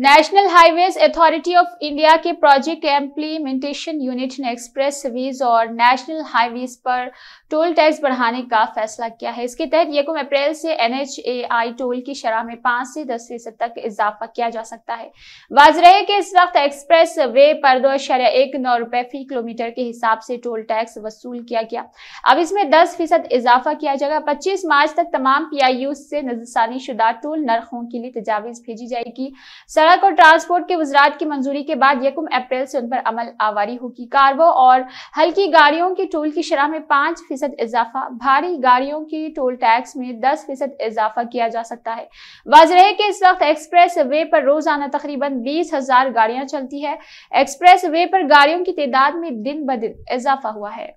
national highways authority of India के project implementation unit ने expressways और national highways पर टोल टैक्स बढ़ाने का फैसला किया है इसके तहत यकुम अप्रैल से एनएचएआई टोल की शराह में पांच से दस फीसद तक इजाफा किया जा सकता है वाज रहे इस वक्त एक्सप्रेस वे पर दो शरिया एक नौ रुपए फी किलोमीटर के हिसाब से टोल टैक्स वसूल किया गया अब इसमें दस फीसद इजाफा किया जाएगा पच्चीस मार्च तक तमाम पी आई यू से नजरसानी शुदा टोल नरखों के लिए तजावीज भेजी जाएगी सड़क और ट्रांसपोर्ट के वजरात की मंजूरी के बाद यकम अप्रैल से उन पर अमल आवारी होगी कार्गो और हल्की गाड़ियों की टोल की शराह में पांच फीसद इजाफा भारी गाड़ियों की टोल टैक्स में दस फीसद इजाफा किया जा सकता है वाज रहे कि इस वक्त एक्सप्रेस वे पर रोजाना तकरीबन बीस हजार गाड़ियां चलती है एक्सप्रेस वे पर गाड़ियों की तादाद में दिन ब दिन इजाफा हुआ है